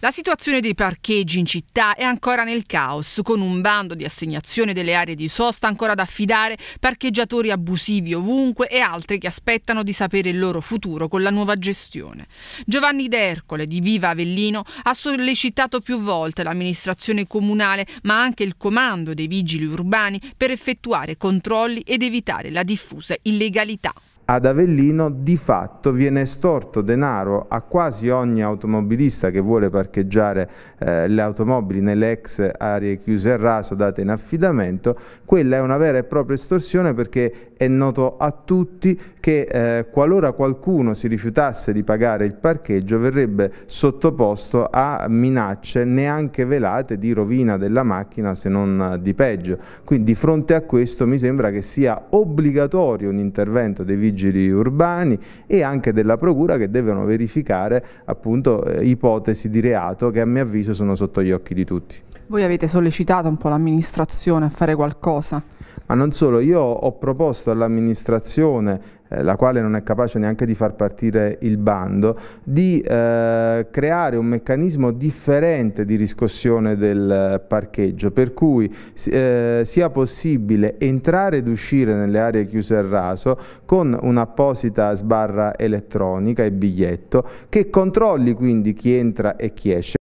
La situazione dei parcheggi in città è ancora nel caos, con un bando di assegnazione delle aree di sosta ancora da affidare, parcheggiatori abusivi ovunque e altri che aspettano di sapere il loro futuro con la nuova gestione. Giovanni D'Ercole di Viva Avellino ha sollecitato più volte l'amministrazione comunale, ma anche il comando dei vigili urbani per effettuare controlli ed evitare la diffusa illegalità ad Avellino di fatto viene estorto denaro a quasi ogni automobilista che vuole parcheggiare eh, le automobili nelle ex aree chiuse a raso date in affidamento, quella è una vera e propria estorsione perché è noto a tutti che eh, qualora qualcuno si rifiutasse di pagare il parcheggio verrebbe sottoposto a minacce neanche velate di rovina della macchina se non eh, di peggio. Quindi di fronte a questo mi sembra che sia obbligatorio un intervento dei vigili vigili urbani e anche della procura che devono verificare appunto eh, ipotesi di reato che a mio avviso sono sotto gli occhi di tutti. Voi avete sollecitato un po' l'amministrazione a fare qualcosa? Ma non solo, io ho proposto all'amministrazione, eh, la quale non è capace neanche di far partire il bando, di eh, creare un meccanismo differente di riscossione del parcheggio, per cui eh, sia possibile entrare ed uscire nelle aree chiuse al raso con un'apposita sbarra elettronica e biglietto che controlli quindi chi entra e chi esce